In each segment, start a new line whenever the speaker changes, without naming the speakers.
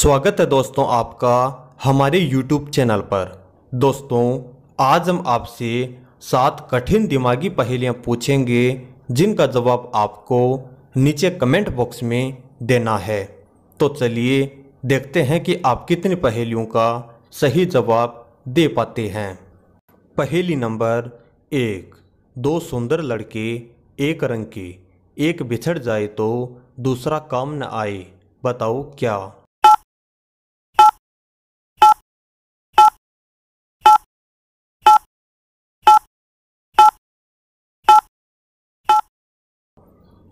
स्वागत है दोस्तों आपका हमारे YouTube चैनल पर दोस्तों आज हम आपसे सात कठिन दिमागी पहेलियाँ पूछेंगे जिनका जवाब आपको नीचे कमेंट बॉक्स में देना है तो चलिए देखते हैं कि आप कितनी पहेलियों का सही जवाब दे पाते हैं पहेली नंबर एक दो सुंदर लड़के एक रंग के एक बिछड़ जाए तो दूसरा काम न आए बताओ क्या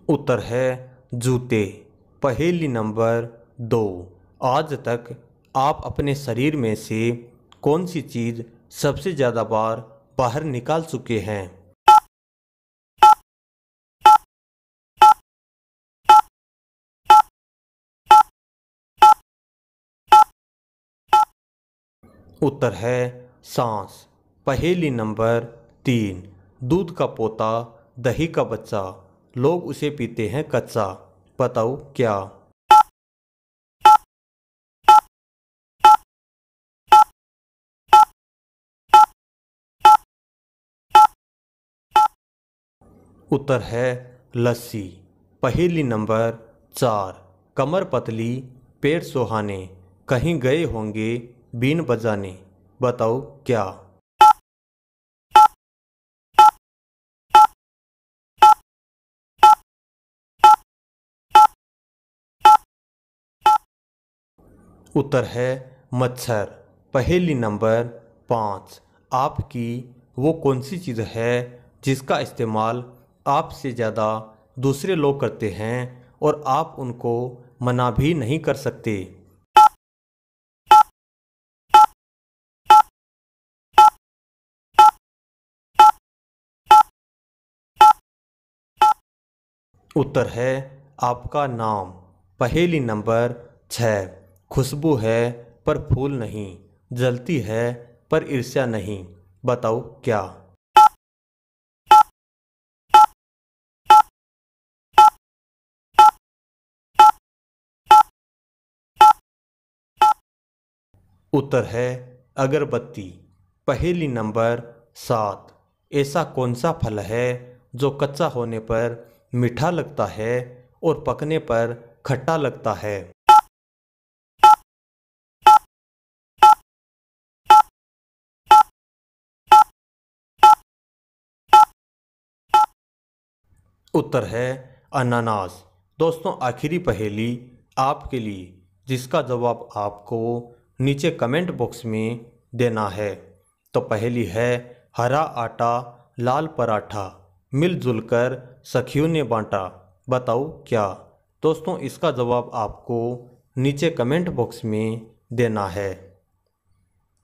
उत्तर है जूते पहेली नंबर दो आज तक आप अपने शरीर में से कौन सी चीज़ सबसे ज़्यादा बार बाहर निकाल चुके हैं उत्तर है सांस पहेली नंबर तीन दूध का पोता दही का बच्चा लोग उसे पीते हैं कच्चा बताओ क्या उत्तर है लस्सी पहली नंबर चार कमर पतली पेट सुहाने कहीं गए होंगे बीन बजाने बताओ क्या उत्तर है मच्छर पहेली नंबर पाँच आपकी वो कौन सी चीज़ है जिसका इस्तेमाल आपसे ज़्यादा दूसरे लोग करते हैं और आप उनको मना भी नहीं कर सकते उत्तर है आपका नाम पहेली नंबर छः खुशबू है पर फूल नहीं जलती है पर ईर्ष्या नहीं बताओ क्या उत्तर है अगरबत्ती पहली नंबर सात ऐसा कौन सा फल है जो कच्चा होने पर मीठा लगता है और पकने पर खट्टा लगता है उत्तर है अनानास दोस्तों आखिरी पहेली आपके लिए जिसका जवाब आपको नीचे कमेंट बॉक्स में देना है तो पहली है हरा आटा लाल पराठा मिलजुल कर सखियों ने बांटा बताओ क्या दोस्तों इसका जवाब आपको नीचे कमेंट बॉक्स में देना है